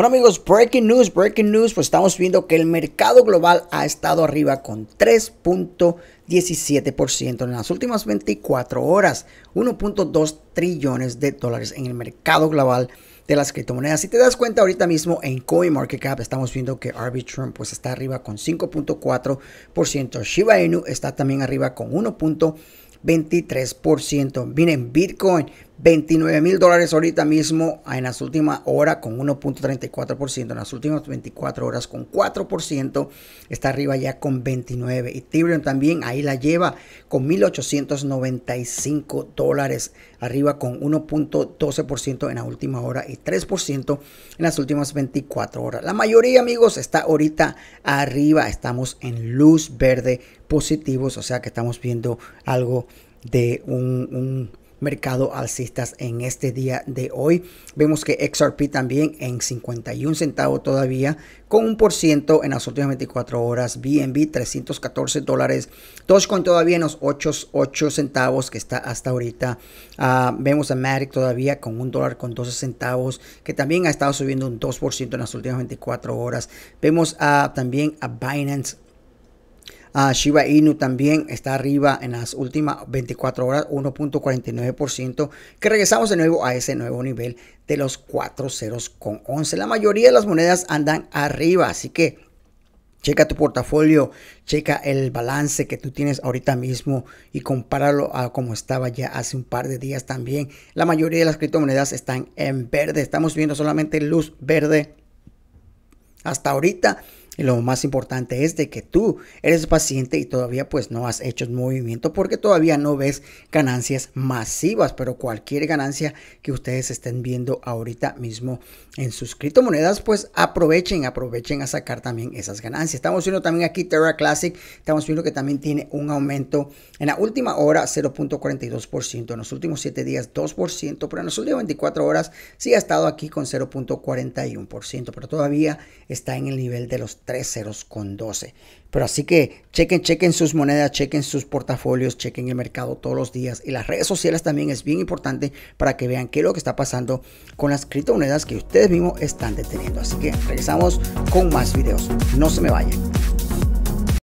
Bueno amigos, breaking news, breaking news, pues estamos viendo que el mercado global ha estado arriba con 3.17% en las últimas 24 horas, 1.2 trillones de dólares en el mercado global de las criptomonedas. Si te das cuenta ahorita mismo en CoinMarketCap estamos viendo que Arbitrum pues está arriba con 5.4%, Shiba Inu está también arriba con 1.23%. Miren, Bitcoin 29 mil dólares ahorita mismo en las últimas horas con 1.34%, en las últimas 24 horas con 4%, está arriba ya con 29. Y Ethereum también ahí la lleva con 1.895 dólares, arriba con 1.12% en la última hora y 3% en las últimas 24 horas. La mayoría amigos está ahorita arriba, estamos en luz verde positivos, o sea que estamos viendo algo de un mercado alcistas en este día de hoy. Vemos que XRP también en 51 centavos todavía, con un por ciento en las últimas 24 horas. BNB 314 dólares. con todavía en los 8, centavos que está hasta ahorita. Ah, vemos a Matic todavía con un dólar con 12 centavos, que también ha estado subiendo un 2% en las últimas 24 horas. Vemos ah, también a Binance Ah, Shiba Inu también está arriba en las últimas 24 horas, 1.49%, que regresamos de nuevo a ese nuevo nivel de los 4 ceros con 11. La mayoría de las monedas andan arriba, así que checa tu portafolio, checa el balance que tú tienes ahorita mismo y compáralo a como estaba ya hace un par de días también. La mayoría de las criptomonedas están en verde, estamos viendo solamente luz verde hasta ahorita y lo más importante es de que tú eres paciente y todavía pues no has hecho movimiento porque todavía no ves ganancias masivas, pero cualquier ganancia que ustedes estén viendo ahorita mismo en sus criptomonedas, pues aprovechen, aprovechen a sacar también esas ganancias. Estamos viendo también aquí Terra Classic, estamos viendo que también tiene un aumento en la última hora 0.42%, en los últimos 7 días 2%, pero en las últimas 24 horas sí ha estado aquí con 0.41%, pero todavía está en el nivel de los tres ceros con 12. Pero así que chequen, chequen sus monedas, chequen sus portafolios, chequen el mercado todos los días. Y las redes sociales también es bien importante para que vean qué es lo que está pasando con las criptomonedas que ustedes mismos están deteniendo. Así que regresamos con más videos. No se me vayan.